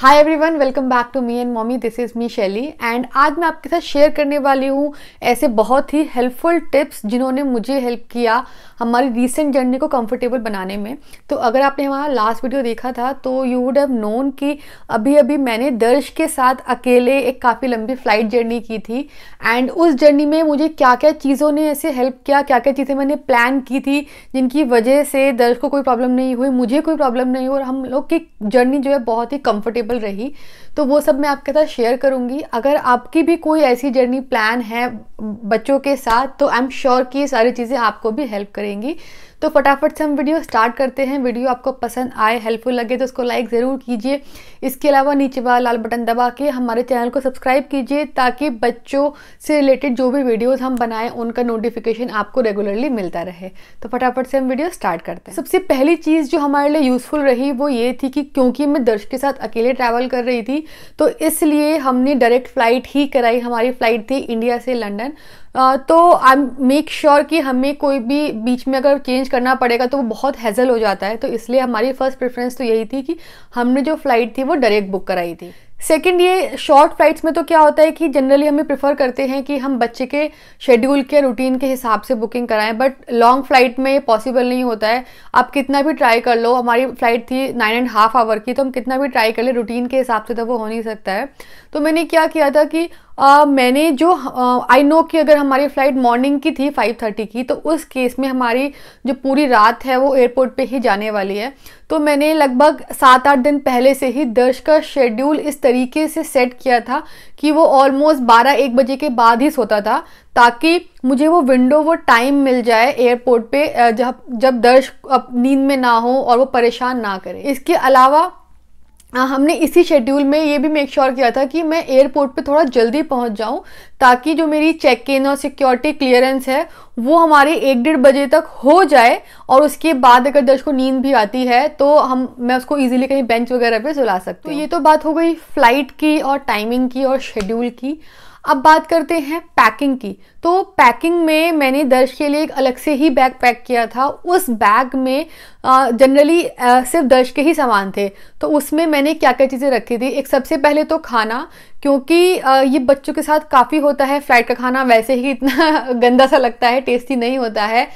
hi everyone welcome back to me and mommy this is me Shaily and आज मैं आपके साथ शेयर करने वाली हूँ ऐसे बहुत ही हेल्पफुल टिप्स जिन्होंने मुझे हेल्प किया हमारी रिसेंट जर्नी को कंफर्टेबल बनाने में तो अगर आपने हमारा लास्ट वीडियो देखा था तो यू वुड हैव नोन कि अभी अभी मैंने दर्श के साथ अकेले एक काफ़ी लंबी फ्लाइट जर्नी की थी एंड उस जर्नी में मुझे क्या क्या चीज़ों ने ऐसे हेल्प किया क्या क्या चीज़ें मैंने प्लान की थी जिनकी वजह से दर्श को कोई प्रॉब्लम नहीं हुई मुझे कोई प्रॉब्लम नहीं हुई और हम लोग की जर्नी जो है बहुत ही कम्फर्टेबल अवेलेबल रही तो वो सब मैं आपके साथ शेयर करूंगी अगर आपकी भी कोई ऐसी जर्नी प्लान है बच्चों के साथ तो आई एम श्योर कि ये सारी चीज़ें आपको भी हेल्प करेंगी तो फटाफट से हम वीडियो स्टार्ट करते हैं वीडियो आपको पसंद आए हेल्पफुल लगे तो उसको लाइक ज़रूर कीजिए इसके अलावा नीचे वाला लाल बटन दबा के हमारे चैनल को सब्सक्राइब कीजिए ताकि बच्चों से रिलेटेड जो भी वीडियोज़ हम बनाएं उनका नोटिफिकेशन आपको रेगुलरली मिलता रहे तो फटाफट से हम वीडियो स्टार्ट करते हैं सबसे पहली चीज़ जो हमारे लिए यूज़फुल रही वो ये थी कि क्योंकि मैं दर्श के साथ अकेले ट्रैवल कर रही थी तो इसलिए हमने डायरेक्ट फ़्लाइट ही कराई हमारी फ़्लाइट थी इंडिया से लंडन तो आई मेक श्योर कि हमें कोई भी बीच में अगर चेंज चेंज करना पड़ेगा तो वो बहुत हैज़ल हो जाता है तो इसलिए हमारी फ़र्स्ट प्रेफरेंस तो यही थी कि हमने जो फ़्लाइट थी वो डायरेक्ट बुक कराई थी सेकेंड ये शॉर्ट फ्लाइट्स में तो क्या होता है कि जनरली हमें प्रेफर करते हैं कि हम बच्चे के शेड्यूल के रूटीन के हिसाब से बुकिंग कराएं बट लॉन्ग फ्लाइट में ये पॉसिबल नहीं होता है आप कितना भी ट्राई कर लो हमारी फ्लाइट थी नाइन एंड हाफ आवर की तो हम कितना भी ट्राई कर ले रूटीन के हिसाब से तो वो हो नहीं सकता है तो मैंने क्या किया था कि मैंने जो आई नो कि अगर हमारी फ़्लाइट मॉर्निंग की थी 5:30 की तो उस केस में हमारी जो पूरी रात है वो एयरपोर्ट पे ही जाने वाली है तो मैंने लगभग सात आठ दिन पहले से ही दर्श का शेड्यूल इस तरीके से सेट किया था कि वो ऑलमोस्ट बारह एक बजे के बाद ही सोता था ताकि मुझे वो विंडो वो टाइम मिल जाए एयरपोर्ट पे जब जब दर्श नींद में ना हो और वो परेशान ना करे इसके अलावा हाँ, हमने इसी शेड्यूल में ये भी मेक श्योर sure किया था कि मैं एयरपोर्ट पे थोड़ा जल्दी पहुंच जाऊं ताकि जो मेरी चेक इन और सिक्योरिटी क्लियरेंस है वो हमारे एक डेढ़ बजे तक हो जाए और उसके बाद अगर दर्श को नींद भी आती है तो हम मैं उसको इजीली कहीं बेंच वगैरह पे सुला सकती हूँ तो ये तो बात हो गई फ्लाइट की और टाइमिंग की और शेड्यूल की अब बात करते हैं पैकिंग की तो पैकिंग में मैंने दर्श के लिए एक अलग से ही बैग पैक किया था उस बैग में जनरली सिर्फ दर्श के ही सामान थे तो उसमें मैंने क्या क्या चीज़ें रखी थी एक सबसे पहले तो खाना क्योंकि ये बच्चों के साथ काफ़ी होता है फ़्लाइट का खाना वैसे ही इतना गंदा सा लगता है टेस्टी नहीं होता है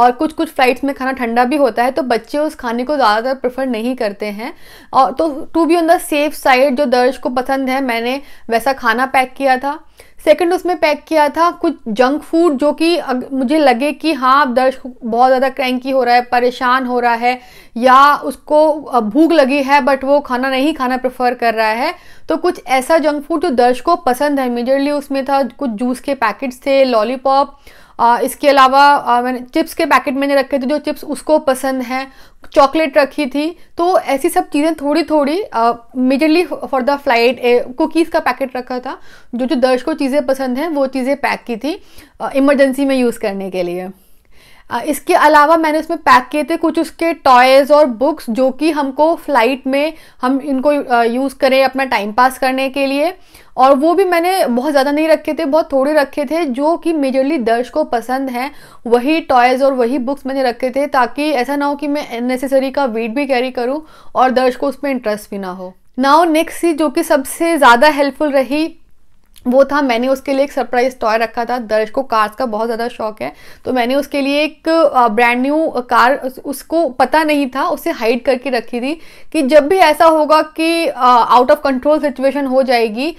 और कुछ कुछ फ़्लाइट्स में खाना ठंडा भी होता है तो बच्चे उस खाने को ज़्यादातर प्रेफर नहीं करते हैं और तो to be on the safe side जो दर्श को पसंद है मैंने वैसा खाना पैक किया था सेकंड उसमें पैक किया था कुछ जंक फूड जो कि मुझे लगे कि हाँ अब दर्शक बहुत ज़्यादा क्रैंकी हो रहा है परेशान हो रहा है या उसको भूख लगी है बट वो खाना नहीं खाना प्रेफर कर रहा है तो कुछ ऐसा जंक फूड जो दर्शकों को पसंद है मेजरली उसमें था कुछ जूस के पैकेट्स थे लॉलीपॉप आ, इसके अलावा मैंने चिप्स के पैकेट मैंने रखे थे जो चिप्स उसको पसंद हैं चॉकलेट रखी थी तो ऐसी सब चीज़ें थोड़ी थोड़ी majorly for the flight cookies का पैकेट रखा था जो जो दर्श को चीज़ें पसंद हैं वो चीज़ें पैक की थी इमरजेंसी में यूज़ करने के लिए इसके अलावा मैंने उसमें पैक किए थे कुछ उसके टॉयज़ और बुक्स जो कि हमको फ़्लाइट में हम इनको यूज़ करें अपना टाइम पास करने के लिए और वो भी मैंने बहुत ज़्यादा नहीं रखे थे बहुत थोड़े रखे थे जो कि मेजरली दर्श को पसंद हैं वही टॉयज़ और वही बुक्स मैंने रखे थे ताकि ऐसा ना हो कि मैं अननेसेसरी का वेट भी कैरी करूँ और दर्श को उसमें इंटरेस्ट भी ना हो नाउ नेक्स्ट चीज़ जो कि सबसे ज़्यादा हेल्पफुल रही वो था मैंने उसके लिए एक सरप्राइज टॉय रखा था दर्श को कार्स का बहुत ज़्यादा शौक है तो मैंने उसके लिए एक ब्रांड न्यू कार उसको पता नहीं था उसे हाइड करके रखी थी कि जब भी ऐसा होगा कि आउट ऑफ कंट्रोल सिचुएशन हो जाएगी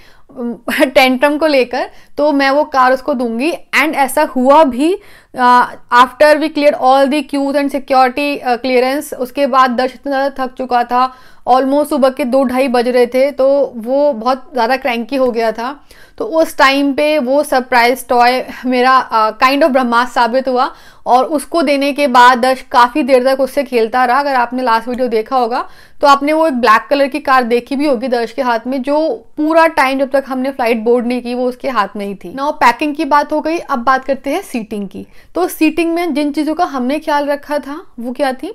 टेंटम को लेकर तो मैं वो कार उसको दूंगी एंड ऐसा हुआ भी after we clear all the queues and security clearance उसके बाद दर्श इतना ज़्यादा थक चुका था ऑलमोस्ट सुबह के दो ढाई बज रहे थे तो वो बहुत ज़्यादा क्रैंकी हो गया था तो उस टाइम पे वो सरप्राइज टॉय मेरा काइंड uh, ऑफ ब्रह्मास्त्र साबित हुआ और उसको देने के बाद दर्श काफ़ी देर तक उससे खेलता रहा अगर आपने लास्ट वीडियो देखा होगा तो आपने वो एक ब्लैक कलर की कार देखी भी होगी दर्श के हाथ में जो पूरा टाइम जब तक हमने फ्लाइट बोर्ड नहीं की वो उसके हाथ में ही थी नाउ पैकिंग की बात हो गई अब बात करते हैं सीटिंग की तो सीटिंग में जिन चीज़ों का हमने ख्याल रखा था वो क्या थी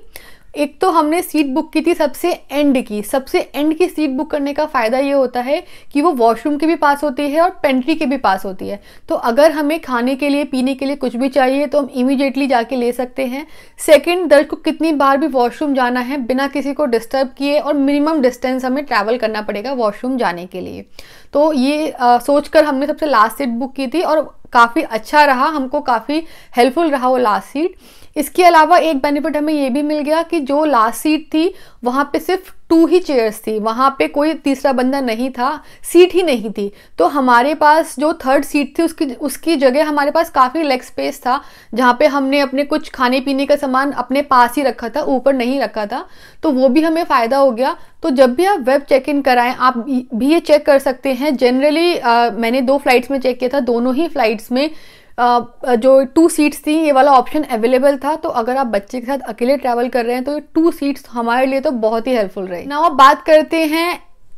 एक तो हमने सीट बुक की थी सबसे एंड की सबसे एंड की सीट बुक करने का फ़ायदा ये होता है कि वो वॉशरूम के भी पास होती है और पेंट्री के भी पास होती है तो अगर हमें खाने के लिए पीने के लिए कुछ भी चाहिए तो हम इमीडिएटली जाके ले सकते हैं सेकंड दर्ज को कितनी बार भी वॉशरूम जाना है बिना किसी को डिस्टर्ब किए और मिनिमम डिस्टेंस हमें ट्रैवल करना पड़ेगा वॉशरूम जाने के लिए तो ये सोचकर सोच हमने सबसे लास्ट सीट बुक की थी और काफ़ी अच्छा रहा हमको काफ़ी हेल्पफुल रहा वो लास्ट सीट इसके अलावा एक बेनिफिट हमें ये भी मिल गया कि जो लास्ट सीट थी वहाँ पे सिर्फ टू ही चेयर्स थी वहाँ पे कोई तीसरा बंदा नहीं था सीट ही नहीं थी तो हमारे पास जो थर्ड सीट थी उसकी उसकी जगह हमारे पास काफ़ी लेग स्पेस था जहाँ पे हमने अपने कुछ खाने पीने का सामान अपने पास ही रखा था ऊपर नहीं रखा था तो वो भी हमें फ़ायदा हो गया तो जब भी आप वेब चेक इन कराएं आप भी ये चेक कर सकते हैं जनरली मैंने दो फ्लाइट्स में चेक किया था दोनों ही फ्लाइट्स में जो टू सीट्स थी ये वाला ऑप्शन अवेलेबल था तो अगर आप बच्चे के साथ अकेले ट्रैवल कर रहे हैं तो ये टू सीट्स हमारे लिए तो बहुत ही हेल्पफुल रही ना बात करते हैं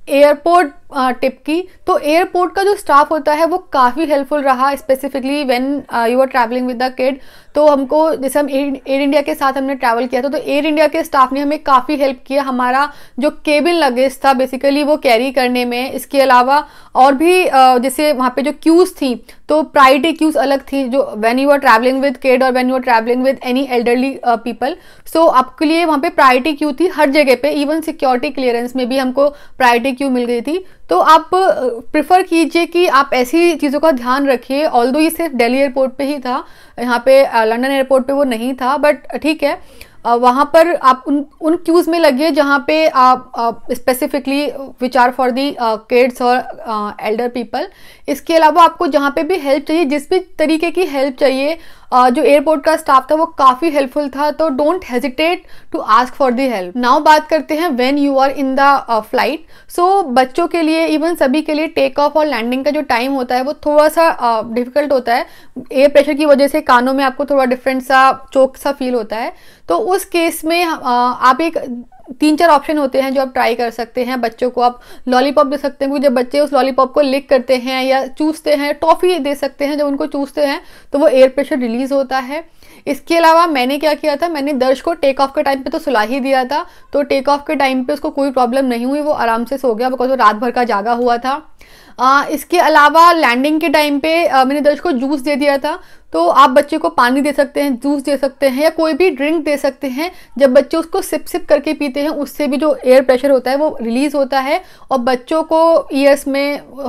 एयरपोर्ट टिप की तो एयरपोर्ट का जो स्टाफ होता है वो काफ़ी हेल्पफुल रहा specifically when you are travelling with the kid तो हमको जैसे हम एयर इंडिया के साथ हमने ट्रैवल किया था तो एयर तो इंडिया के स्टाफ ने हमें काफ़ी हेल्प किया हमारा जो केबिन लगेज था बेसिकली वो कैरी करने में इसके अलावा और भी जैसे वहाँ पे जो क्यूज़ थी तो प्राइटी क्यूज़ अलग थी जो when you are travelling with kid और when you are travelling with any elderly people so आपके लिए वहाँ पे प्रायरिटी क्यू थी हर जगह पे इवन सिक्योरिटी क्लियरेंस में भी हमको प्रायरिटी क्यू मिल गई थी तो आप प्रिफर कीजिए कि आप ऐसी चीज़ों का ध्यान रखिए ऑल दो ये सिर्फ दिल्ली एयरपोर्ट पे ही था यहाँ पे लंदन एयरपोर्ट पे वो नहीं था बट ठीक है वहाँ पर आप उन उन क्यूज़ में लगिए जहाँ पे आप स्पेसिफिकली विचार फॉर दी किड्स और एल्डर पीपल इसके अलावा आपको जहाँ पे भी हेल्प चाहिए जिस भी तरीके की हेल्प चाहिए जो एयरपोर्ट का स्टाफ था वो काफ़ी हेल्पफुल था तो don't hesitate to ask for the help now बात करते हैं when you are in the flight so बच्चों के लिए इवन सभी के लिए टेक ऑफ और लैंडिंग का जो टाइम होता है वो थोड़ा सा डिफिकल्ट uh, होता है एयर प्रेशर की वजह से कानों में आपको थोड़ा डिफरेंट सा चोक सा फील होता है तो उस केस में uh, आप एक तीन चार ऑप्शन होते हैं जो आप ट्राई कर सकते हैं बच्चों को आप लॉलीपॉप दे सकते हैं क्योंकि जब बच्चे उस लॉलीपॉप को लिक करते हैं या चूसते हैं टॉफ़ी दे सकते हैं जब उनको चूसते हैं तो वो एयर प्रेशर रिलीज़ होता है इसके अलावा मैंने क्या किया था मैंने दर्श को टेक ऑफ के टाइम पे तो सुला ही दिया था तो टेक ऑफ के टाइम पे उसको कोई प्रॉब्लम नहीं हुई वो आराम से सो गया बिकॉज वो रात भर का जागा हुआ था आ, इसके अलावा लैंडिंग के टाइम पे आ, मैंने को जूस दे दिया था तो आप बच्चे को पानी दे सकते हैं जूस दे सकते हैं या कोई भी ड्रिंक दे सकते हैं जब बच्चे उसको सिप सिप करके पीते हैं उससे भी जो एयर प्रेशर होता है वो रिलीज़ होता है और बच्चों को ईयर्स में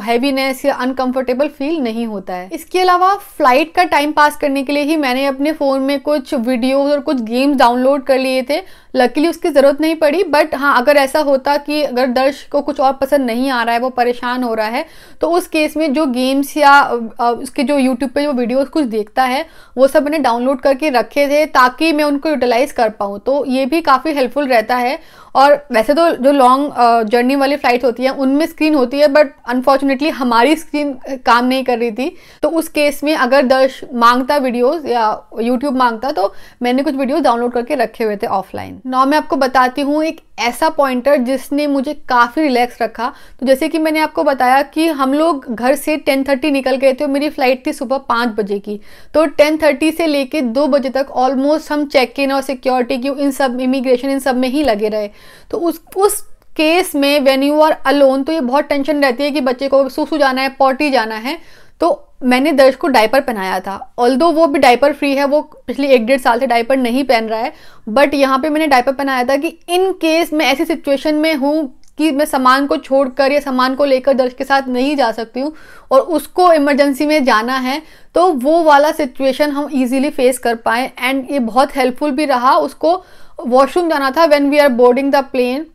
हैवीनेस या अनकंफर्टेबल फील नहीं होता है इसके अलावा फ्लाइट का टाइम पास करने के लिए ही मैंने अपने फ़ोन में कुछ वीडियोज़ और कुछ गेम्स डाउनलोड कर लिए थे लकीली उसकी ज़रूरत नहीं पड़ी बट हाँ अगर ऐसा होता कि अगर दर्श को कुछ और पसंद नहीं आ रहा है वो परेशान हो रहा है तो उस केस में जो गेम्स या उसके जो यूट्यूब पर जो वीडियोस कुछ देखता है वो सब मैंने डाउनलोड करके रखे थे ताकि मैं उनको यूटिलाइज़ कर पाऊँ तो ये भी काफ़ी हेल्पफुल रहता है और वैसे तो जो लॉन्ग जर्नी वाली फ़्लाइट होती है उनमें स्क्रीन होती है बट अनफॉर्चुनेटली हमारी स्क्रीन काम नहीं कर रही थी तो उस केस में अगर दर्श मांगता वीडियोस या यूट्यूब मांगता तो मैंने कुछ वीडियोस डाउनलोड करके रखे हुए थे ऑफलाइन नौ मैं आपको बताती हूँ एक ऐसा पॉइंटर जिसने मुझे काफ़ी रिलैक्स रखा तो जैसे कि मैंने आपको बताया कि हम लोग घर से 10:30 निकल गए थे और मेरी फ़्लाइट थी सुबह पाँच बजे की तो 10:30 से लेके दो बजे तक ऑलमोस्ट हम चेक इन और सिक्योरिटी की इन सब इमिग्रेशन इन सब में ही लगे रहे तो उस उस केस में वेन यू आर अलोन तो ये बहुत टेंशन रहती है कि बच्चे को सूसू जाना है पॉटी जाना है तो मैंने दर्श को डायपर पहनाया था ऑल वो भी डायपर फ्री है वो पिछले एक डेढ़ साल से डायपर नहीं पहन रहा है बट यहाँ पे मैंने डायपर पहनाया था कि इन केस मैं ऐसी सिचुएशन में हूँ कि मैं सामान को छोड़कर या सामान को लेकर दर्श के साथ नहीं जा सकती हूँ और उसको इमरजेंसी में जाना है तो वो वाला सिचुएशन हम इजीली फेस कर पाएँ एंड ये बहुत हेल्पफुल भी रहा उसको वॉशरूम जाना था when we are boarding the plane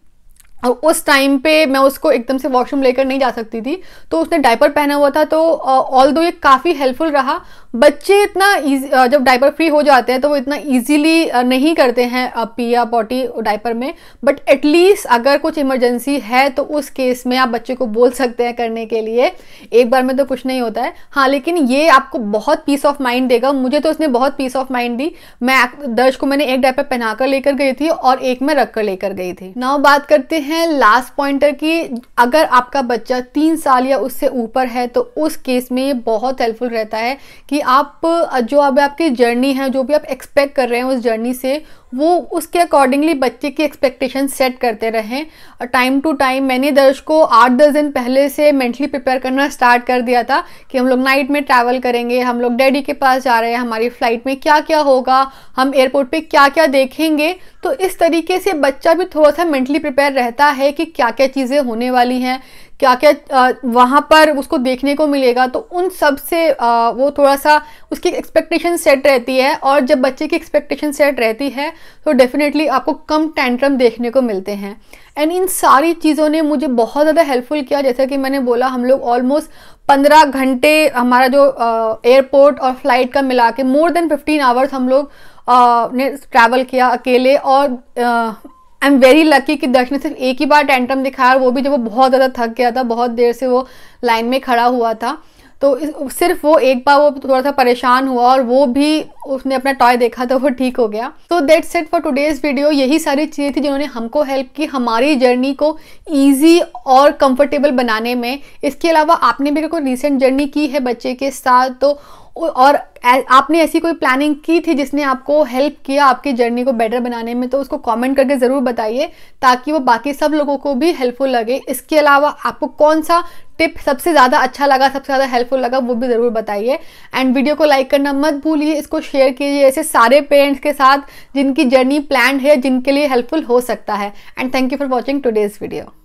उस टाइम पे मैं उसको एकदम से वॉशरूम लेकर नहीं जा सकती थी तो उसने डायपर पहना हुआ था तो ऑल दो ये काफ़ी हेल्पफुल रहा बच्चे इतना ईजी जब डायपर फ्री हो जाते हैं तो वो इतना इजीली नहीं करते हैं पिया पॉटी डायपर में बट एटलीस्ट अगर कुछ इमरजेंसी है तो उस केस में आप बच्चे को बोल सकते हैं करने के लिए एक बार में तो कुछ नहीं होता है हाँ लेकिन ये आपको बहुत पीस ऑफ माइंड देगा मुझे तो उसने बहुत पीस ऑफ माइंड दी मैं दर्ज को मैंने एक डायपर कर लेकर गई थी और एक में रख कर लेकर गई थी नाव बात करते हैं हैं लास्ट पॉइंटर की अगर आपका बच्चा तीन साल या उससे ऊपर है तो उस केस में ये बहुत हेल्पफुल रहता है कि आप जो अब आपकी जर्नी है जो भी आप एक्सपेक्ट कर रहे हैं उस जर्नी से वो उसके अकॉर्डिंगली बच्चे की एक्सपेक्टेशन सेट करते रहें टाइम टू टाइम मैंने दर्श को आठ दस दिन पहले से मेंटली प्रिपेयर करना स्टार्ट कर दिया था कि हम लोग नाइट में ट्रैवल करेंगे हम लोग डैडी के पास जा रहे हैं हमारी फ़्लाइट में क्या क्या होगा हम एयरपोर्ट पे क्या क्या देखेंगे तो इस तरीके से बच्चा भी थोड़ा सा मेंटली प्रिपेयर रहता रहता है कि क्या क्या चीज़ें होने वाली हैं क्या क्या वहाँ पर उसको देखने को मिलेगा तो उन सब से आ, वो थोड़ा सा उसकी एक्सपेक्टेशन सेट रहती है और जब बच्चे की एक्सपेक्टेशन सेट रहती है तो डेफिनेटली आपको कम टेंट्रम देखने को मिलते हैं एंड इन सारी चीज़ों ने मुझे बहुत ज़्यादा हेल्पफुल किया जैसा कि मैंने बोला हम लोग ऑलमोस्ट पंद्रह घंटे हमारा जो एयरपोर्ट और फ्लाइट का मिला के मोर देन फिफ्टीन आवर्स हम लोग आ, ने ट्रैवल किया अकेले और ah, I am very lucky कि दक्ष ने सिर्फ एक ही बार टेंटम दिखाया और वो भी जब वो बहुत ज़्यादा थक गया था बहुत देर से वो लाइन में खड़ा हुआ था तो सिर्फ वो एक बार वो थोड़ा सा परेशान हुआ और वो भी उसने अपना टॉय देखा तो वो ठीक हो गया तो that set for today's video यही सारी चीज़ें थी जिन्होंने हमको हेल्प की हमारी जर्नी को ईजी और कंफर्टेबल बनाने में इसके अलावा आपने भी अगर कोई रिसेंट जर्नी की है बच्चे के साथ तो और आपने ऐसी कोई प्लानिंग की थी जिसने आपको हेल्प किया आपकी जर्नी को बेटर बनाने में तो उसको कमेंट करके ज़रूर बताइए ताकि वो बाकी सब लोगों को भी हेल्पफुल लगे इसके अलावा आपको कौन सा टिप सबसे ज़्यादा अच्छा लगा सबसे ज़्यादा हेल्पफुल लगा वो भी ज़रूर बताइए एंड वीडियो को लाइक करना मत भूलिए इसको शेयर कीजिए ऐसे सारे पेरेंट्स के साथ जिनकी जर्नी प्लान है जिनके लिए हेल्पफुल हो सकता है and thank you for watching today's video